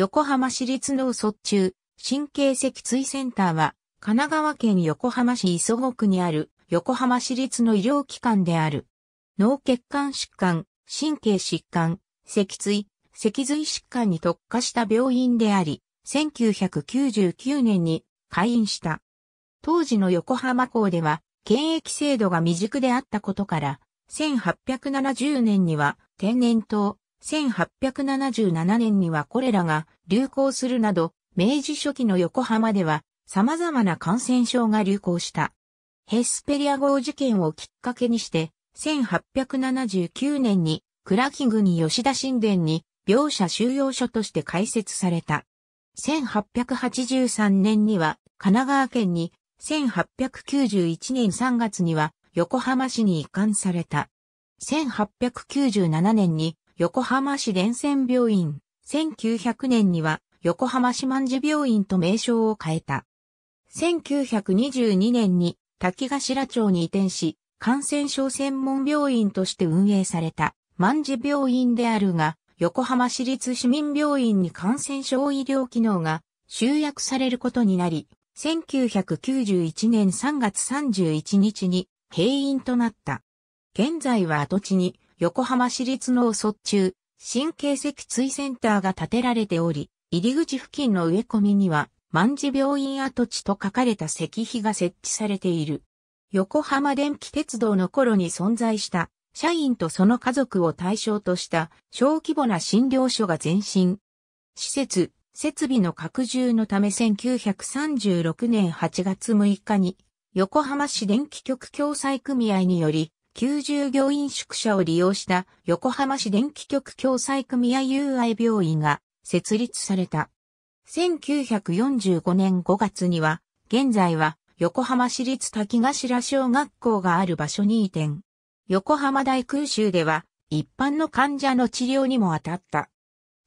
横浜市立脳卒中神経脊椎センターは、神奈川県横浜市磯子区にある横浜市立の医療機関である。脳血管疾患、神経疾患、脊椎、脊髄疾患に特化した病院であり、1999年に開院した。当時の横浜港では、検疫制度が未熟であったことから、1870年には天然痘、1877年にはコレラが流行するなど、明治初期の横浜では様々な感染症が流行した。ヘスペリア号事件をきっかけにして、1879年にクラ倉グに吉田神殿に描写収容所として開設された。1883年には神奈川県に、1891年3月には横浜市に移管された。1897年に横浜市伝染病院、1900年には横浜市万治病院と名称を変えた。1922年に滝頭町に移転し、感染症専門病院として運営された万治病院であるが、横浜市立市民病院に感染症医療機能が集約されることになり、1991年3月31日に閉院となった。現在は跡地に横浜市立脳卒中、神経脊椎センターが建てられており、入り口付近の植え込みには、万事病院跡地と書かれた石碑が設置されている。横浜電気鉄道の頃に存在した、社員とその家族を対象とした小規模な診療所が前身。施設、設備の拡充のため1936年8月6日に横浜市電気局共済組合により90行院宿舎を利用した横浜市電気局共済組合友愛病院が設立された。1945年5月には、現在は横浜市立滝頭小学校がある場所に移転。横浜大空襲では一般の患者の治療にも当たった。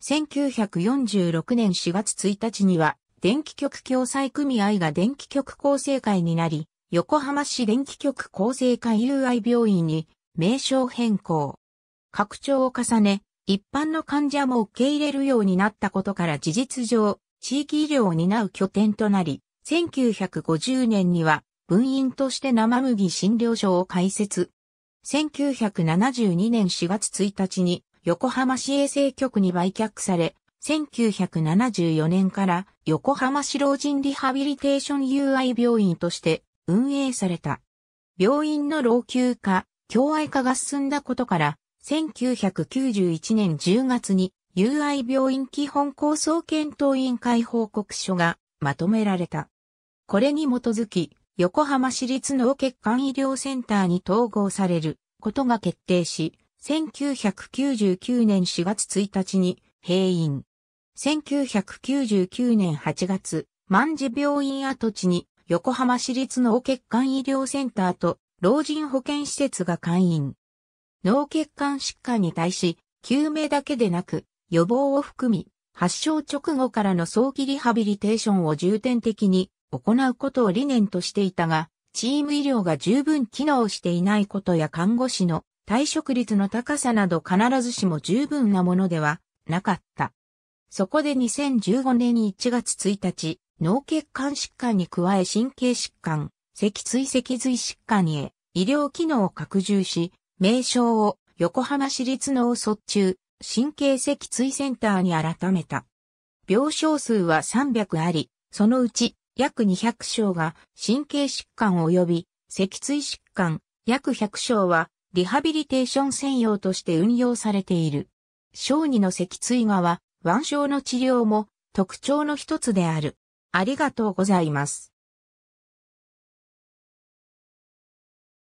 1946年4月1日には電気局共済組合が電気局構成会になり、横浜市電気局厚生会友愛病院に名称変更。拡張を重ね、一般の患者も受け入れるようになったことから事実上、地域医療を担う拠点となり、1950年には分院として生麦診療所を開設。1972年4月1日に横浜市衛生局に売却され、1974年から横浜市老人リハビリテーション UI 病院として運営された。病院の老朽化、共愛化が進んだことから、1991年10月に、友愛病院基本構想検討委員会報告書がまとめられた。これに基づき、横浜市立脳血管医療センターに統合されることが決定し、1999年4月1日に閉院。1999年8月、万事病院跡地に横浜市立脳血管医療センターと老人保健施設が会員。脳血管疾患に対し、救命だけでなく、予防を含み、発症直後からの早期リハビリテーションを重点的に行うことを理念としていたが、チーム医療が十分機能していないことや看護師の退職率の高さなど必ずしも十分なものではなかった。そこで2015年1月1日、脳血管疾患に加え神経疾患、脊椎脊髄疾患へ医療機能を拡充し、名称を横浜市立脳卒中神経脊椎センターに改めた。病床数は300あり、そのうち約200床が神経疾患及び脊椎疾患、約100床はリハビリテーション専用として運用されている。小児の脊椎側、は腕症の治療も特徴の一つである。ありがとうございます。